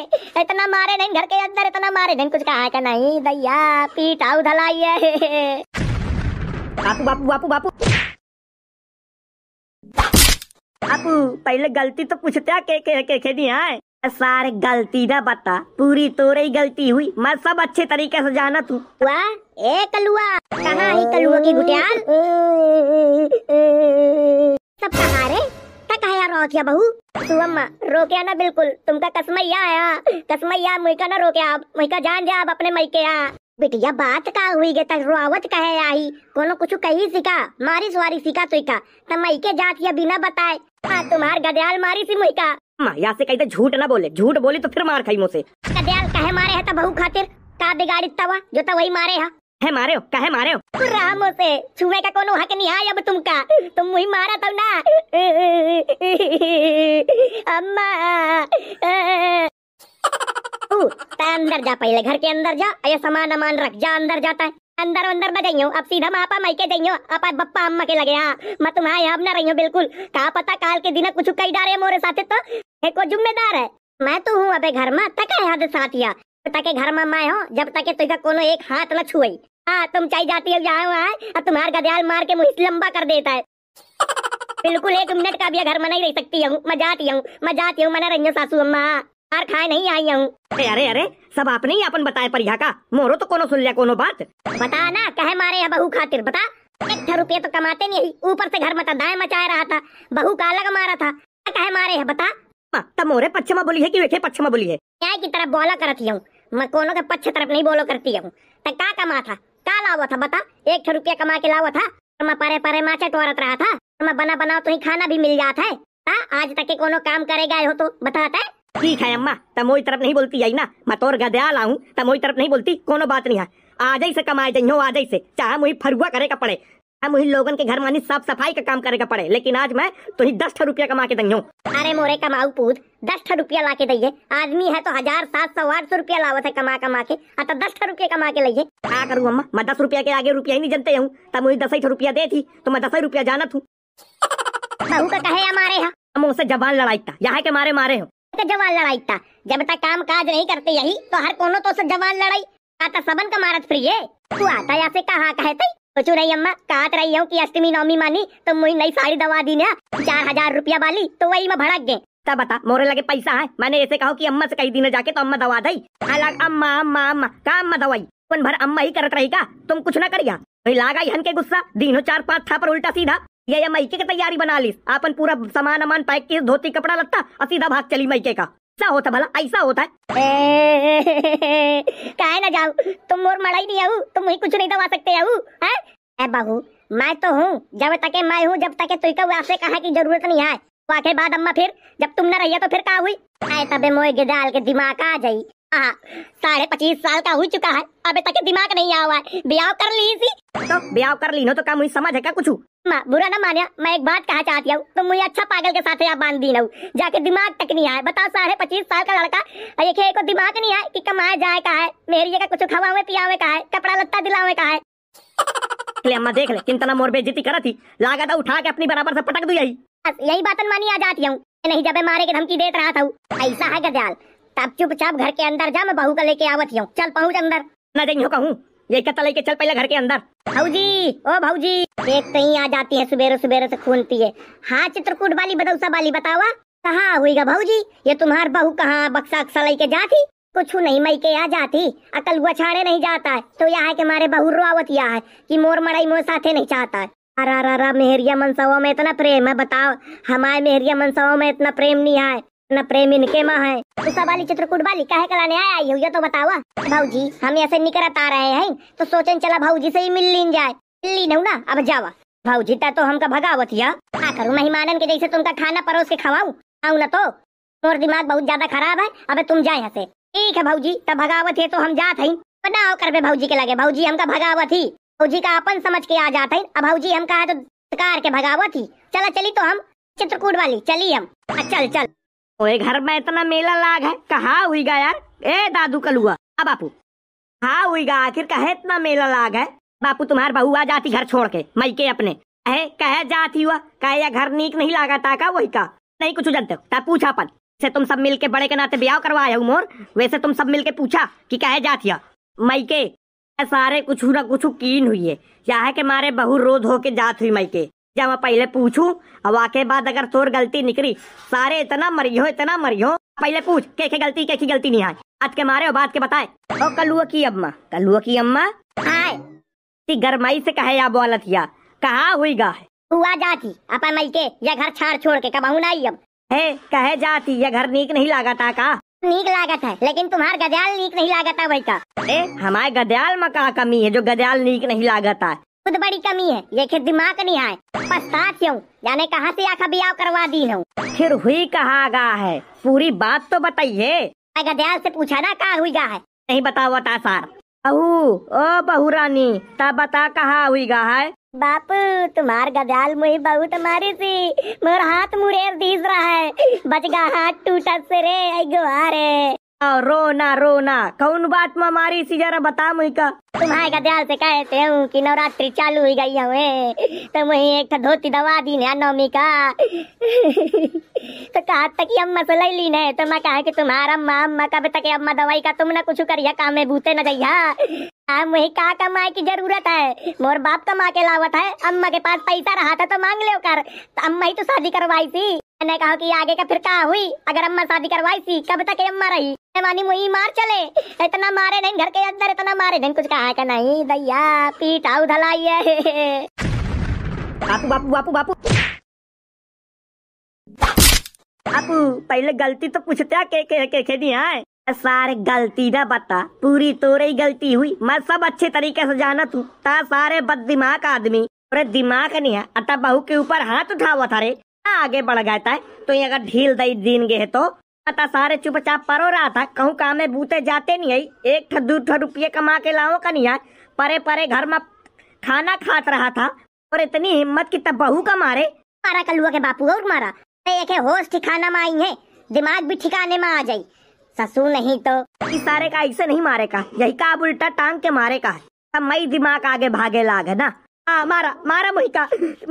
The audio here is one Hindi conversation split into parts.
इतना मारे नहीं घर के अंदर इतना मारे नहीं कुछ कहा का नहीं भैया पीटा उधलाई है बापू बापू बापू बापू बापू पहले गलती तो पूछते के के के के खेदी है सारे गलती ना बता पूरी तो रही गलती हुई मैं सब अच्छे तरीके से जाना तू वाह ए कलुआ कहाँ है कलुआ की गुटियाल सब कहाँ रे तक है यार बहू सुअम्मा रोके ना बिल्कुल तुमका कसमैया आया कसमैया मुइका ना रोके आप मुइका जान जा आप अपने मई के आ बिटिया बात का हुई गे तक रुआवत कहे आई कोनो कुछ कही सीखा मारी सुवारी सिखा तुइका त मई के जात या बिना बताए हाँ तुम्हार गदयाल मारी सी मुइका माया से कहते झूठ ना बोले झूठ बोले तो फिर मार खाई मुझसे गदयाल कहे मारे है तो बहू खातिर का बिगाड़ी तवा जो तो वही मारे है है मारे हो कहे मारे हो राम से छुए का कोनो हक नहीं आया अब तुमका तुम मुही मारा तब ना अम्मा ओ ता अंदर जा पहले घर के अंदर जा ये सामान अमान रख जा अंदर जाता है अंदर अंदर में जाइयो अब सीधा मापा माइके जाइयो अपा बप्पा अम्मा के लगे हां मैं तुम्हारे यहाँ ना रही बिल्कुल का पता काल के दिन कुछ कई डारे मोरे साथे तो एक को जिम्मेदार है मैं तो हूं अबे घर में तक है साथिया तक घर में मैं हूँ जब तक तुझका कोनो एक हाथ न छुए हाँ तुम चाहे जाती हो जाओ आए और तुम्हारे गदयाल मार के मुझे लंबा कर देता है बिल्कुल एक मिनट का भी घर में नहीं रह सकती हूँ मैं जाती हूँ मैं जाती हूँ मना रही सासू अम्मा हार खाए नहीं आई हूँ अरे अरे अरे सब आपने ही अपन बताए परिया का मोरो तो कोनो सुन लिया कोनो बात बता ना कहे मारे है बहू खातिर बता एक रुपया तो कमाते नहीं ऊपर से घर में तो दाए मचा रहा था बहू का अलग मारा था कहे मारे है बता हाँ, तब मोरे पक्ष में बोली है की वेखे में बोली है की तरफ बोला करती हूँ मैं कोनो के पक्ष तरफ नहीं बोलो करती हूँ तो का कमा था का लावा था बता एक रुपया कमा के लावा था मैं परे परे माचे टोरत रहा था मैं बना बनाओ तो ही खाना भी मिल जाता है ता आज तक के कोनो काम करेगा हो तो बताता है ठीक है अम्मा तब मोई तरफ नहीं बोलती आई ना मैं तोर गदया लाऊं तब मोई तरफ नहीं बोलती कोनो बात नहीं है आज ही से कमाए जाइ हो आज ही से चाहे मुझे फरुआ करे का पड़े हम वही लोगन के घर मानी साफ सफाई का काम करेगा पड़े लेकिन आज मैं तो ही दस रुपया कमा के दई अरे मोरे कमाऊ पूत दस रुपया ला के दइये आदमी है तो हजार सात सौ आठ सौ रुपया लावत है कमा कमा के अतः तो दस रुपया कमा के लाइए क्या करूँ अम्मा मैं दस रुपया के आगे रुपया ही नहीं जनते हूँ तब मुझे दस रुपया दे थी तो मैं दस रुपया जाना थी बहू का तो कहे हमारे यहाँ हम उसे जवान लड़ाई था यहाँ के मारे मारे हो तो जवान लड़ाई था जब तक काम काज नहीं करते यही तो हर कोनो तो उसे जवान लड़ाई आता सबन का मारत फ्री है तू आता या से कहा कहते सोचू रही अम्मा कहा रही हूँ की अष्टमी नवमी मानी तो मुझे नई साड़ी दवा दी ना चार हजार रुपया वाली तो वही मैं भड़क गए बता मोरे लगे पैसा है मैंने ऐसे कहा कि अम्मा से कई दिन जाके तो अम्मा दवा दई अलग अम्मा अम्मा अम्मा का अम्मा दवाई पन भर अम्मा ही करत रहेगा तुम कुछ ना करिया लागा हन के गुस्सा दिनों चार पाँच था पर उल्टा सीधा ये मैके की तैयारी बना ली अपन पूरा सामान अमान पैक की धोती कपड़ा लत्ता और सीधा भाग चली मैके का ऐसा होता भला ऐसा होता है काहे ना जाऊ तुम मोर मड़ाई नहीं आऊ तुम ही कुछ नहीं दबा सकते आऊ है बहू मैं तो हूँ जब तक मैं हूँ जब तक तुका तुझको आपसे कहा की जरूरत नहीं है आखिर बाद अम्मा फिर जब तुम न रही तो फिर कहा हुई आए तबे मोए गिदाल के दिमाग आ जाई हाँ, साढ़े पच्चीस साल का हो चुका है अबे तक दिमाग नहीं आया हुआ है ब्याह कर ली सी तो ब्याह कर ली नो तो कम समझ है क्या कुछ माँ बुरा ना मानिया मैं एक बात कहा चाहती हूँ तो मुझे अच्छा पागल के साथ यहाँ बांध दी ना जाके दिमाग तक नहीं आए बताओ साढ़े पच्चीस साल का लड़का एक को दिमाग नहीं आए की कमाए जाए कहा है मेरी जगह कुछ खवा हुए पिया हुए कहा है कपड़ा लत्ता दिला हुए कहा है ले अम्मा देख ले कितना मोर बेजती करा थी लागत उठा के अपनी बराबर से पटक दू यही यही बातन मानी आ जाती हूँ नहीं जब मारे के धमकी देत रहा था ऐसा है गजाल तब चुपचाप घर के अंदर जा मैं बहू का लेके आवत हूँ चल पहुँच अंदर न जाइ हो कहूँ ये कत्ता लेके चल पहले घर के अंदर भाजी ओ भाजी देख तो ही आ जाती है सुबेरे सुबेरे से खूनती है हाँ चित्रकूट वाली बदौसा वाली बतावा कहाँ हुईगा भाजी ये तुम्हार बहू कहाँ बक्सा अक्सा लेके जाती कुछ नहीं मई के आ जाती अकल हुआ छाड़े नहीं जाता है तो यहाँ के मारे बहू रोवत यहाँ है कि मोर मड़ाई मोर साथे नहीं चाहता है अरे अरे मेहरिया मनसवा में इतना प्रेम है बताओ हमारे मेहरिया मनसवा में इतना प्रेम नहीं है न प्रेम इनके माँ है उषा वाली चित्रकूट वाली कहे कलाने आया आई हो तो बताओ भाऊ जी हम ऐसे निकरत आ रहे हैं तो सोचन चला भाऊ जी से ही मिल लीन जाए मिल लीन ना अब जावा भाऊ जी तो हमका भगावत या क्या करूँ मेहमानन के जैसे तुमका खाना परोस के खवाऊ आऊ ना तो मोर दिमाग बहुत ज्यादा खराब है अब तुम जाए हसे ठीक है भाऊ जी तब भगावत है तो हम जात हैं बनाओ कर भाऊ जी के लगे भाऊ भाजी हमका भगावत ही भाऊ जी का अपन समझ के आ जाते हैं अब भाऊ जी हम कहा तो कार के भगावत ही चला चली तो हम चित्रकूट वाली चली हम चल चल ओए घर में इतना मेला लाग है कहा हुई गा यार ए दादू कलुआ हाँ बापू हाँ हुई गा आखिर कहे इतना मेला लाग है बापू तुम्हार बहू आ जाती घर छोड़ के मई के अपने कहे कहे जाती हुआ कहे या घर नीक नहीं लागा था का वही का नहीं कुछ जानते ता पूछा पन से तुम सब मिलके बड़े के नाते ब्याह करवाए हो मोर वैसे तुम सब मिलके पूछा कि कहे जाती मई के सारे कुछ ना कुछ कीन हुई है चाहे के मारे बहु रोध होके जात हुई मई के जब मैं पहले पूछू अब आके बाद अगर तोर गलती निकली सारे इतना मरियो इतना मरियो पहले पूछ के के गलती के की गलती नहीं आई आज के मारे हो बात के बताए तो कलुओ की अम्मा कलुओ की अम्मा हाय ती गरमाई से कहे या बोलतिया कहा हुई गा है हुआ जाती अपन मई के या घर छाड़ छोड़ के कबहू ना अब हे कहे जाती ये घर नीक नहीं था का नीक लागत है लेकिन तुम्हार गदयाल नीक नहीं है भाई का ए हमारे गदयाल में कहा कमी है जो गदयाल नीक नहीं लागत है खुद बड़ी कमी है ये खेत दिमाग नहीं आए पछता क्यों जाने कहाँ से आखा बियाव करवा दी हूँ फिर हुई कहा गा है पूरी बात तो बताइए गदयाल से पूछा ना कहा हुई गा है नहीं बताओ बता सार अहू ओ बहू रानी तब बता कहा हुई गा है बापू तुम्हार गदयाल मुही बहु तुम्हारी सी मोर हाथ मुरेर दीज रहा है बच गा हाथ टूटा से रे आई गुहार रोना रोना कौन बात में मारी सी जरा बता मुई का तुम्हारे का ध्यान से कहते हूँ कि नवरात्रि चालू हुई गई है तो वही एक धोती दवा दी ना नवमी का तो कहा तक अम्मा से ले ली ने तो मैं कहा कि तुम्हारा अम्मा अम्मा कब तक अम्मा दवाई का तुम ना कुछ करिया काम में भूते न जाइया हम वही का कमाए की जरूरत है मोर बाप कमा के लावत है अम्मा के पास पैसा रहा था तो मांग लो कर तो अम्मा ही तो शादी करवाई थी मैंने कहा कि आगे का फिर कहा हुई अगर अम्मा शादी करवाई थी कब तक अम्मा रही मानी मुही मार चले इतना मारे नहीं घर के अंदर इतना मारे नहीं कुछ कहा का नहीं भैया पीटा उधलाई है बापू बापू बापू बापू बापू पहले गलती तो पूछते के के के खेदी है सारे गलती ना बता पूरी रही गलती हुई मैं सब अच्छे तरीके से जाना तू ता सारे बद दिमाग आदमी अरे दिमाग नहीं है अटा बहू के ऊपर हाथ उठा हुआ था रे आगे बढ़ गया था तो ये अगर ढील दई दिन गए तो पता सारे चुपचाप परो रहा था कहूँ का में बूते जाते नहीं आई एक ठा रुपये कमा के लाओ का नहीं आए परे परे घर में खाना खात रहा था और इतनी हिम्मत की तब बहू का मारे मारा कलुआ के बापू और मारा एक होश ठिकाना में आई है दिमाग भी ठिकाने में आ जाये ससु नहीं तो इस सारे का ऐसे नहीं मारे का यही का उल्टा टांग के मारे का तब मई दिमाग आगे भागे लाग है ना आ, हाँ, मारा मारा मोही का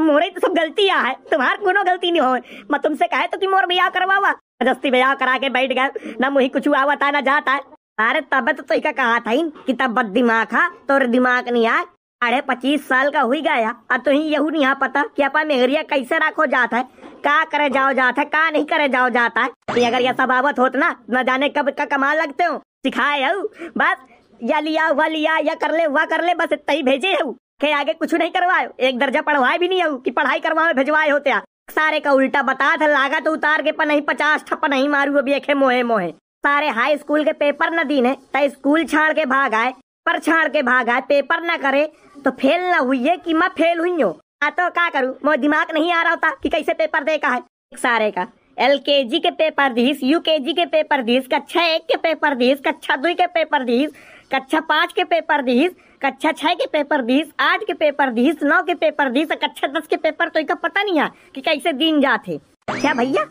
मोरे तो सब गलतियां है तुम्हारे कोनो गलती नहीं हो मैं तुमसे कहे तो तुम मोर ब्याह करवावा जस्ती ब्याह करा के बैठ गए ना मुही कुछ आवा था ना जाता है अरे तब तो तुका तो कहा था इन कि तब बद दिमाग है तोर दिमाग नहीं आए अरे पच्चीस साल का हुई गया और तुम यू नहीं पता कि अपा मेहरिया कैसे रखो जाता है का करे जाओ जाता है का नहीं करे जाओ जाता है तो अगर यह सब आवत होता ना न जाने कब का कमाल लगते हो सिखाए बस या लिया वह लिया या कर ले वह कर ले बस इतना ही भेजे हूँ के आगे कुछ नहीं करवायो एक दर्जा पढ़वाए भी नहीं आऊ की पढ़ाई करवाए भेजवाए होते सारे का उल्टा बता था लागत तो उतार के नहीं पचास ठप्पा नहीं मारू अभी एक मोहे मोहे सारे हाई स्कूल के पेपर न दीने तो स्कूल छाड़ के भाग आए पर छाड़ के भाग आए पेपर न करे तो फेल न हुई है की मैं फेल हुई हूँ तो क्या करूँ मोर दिमाग नहीं आ रहा होता कि कैसे पेपर दे का है सारे का एल के जी के पेपर दीस यू के जी के पेपर दीस कक्षा एक के पेपर दीस कक्षा दुई के पेपर दीस कक्षा पाँच के पेपर दीस कक्षा छह के पेपर दीस आठ के पेपर दीस नौ के पेपर दीस कक्षा दस के पेपर तो इनका पता नहीं है कि कैसे दिन जाते क्या भैया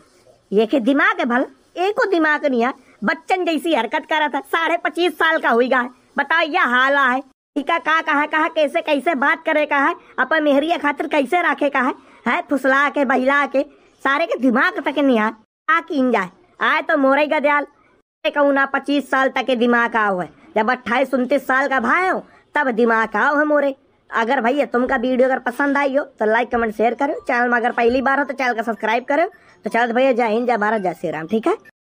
ये के दिमाग है भल एको दिमाग नहीं है बच्चन जैसी हरकत कर रहा था साढ़े पच्चीस साल का हुई है बताओ यह हाला है टीका का कहा कहा कैसे कैसे बात करे का है अपन मेहरिया खातिर कैसे रखे का है है फुसला के बहिला के सारे के दिमाग तक नहीं आ की जाए आए तो मोरेगा दयाल कहूँ ना पच्चीस साल तक के दिमाग आओ है जब अट्ठाईस उनतीस साल का भाई हो तब दिमाग आओ है मोरे अगर भैया तुमका वीडियो अगर पसंद आई हो तो लाइक कमेंट शेयर करो चैनल में अगर पहली बार हो तो चैनल का सब्सक्राइब करो तो चलो भैया जय हिंद जय भारत जय श्री राम ठीक है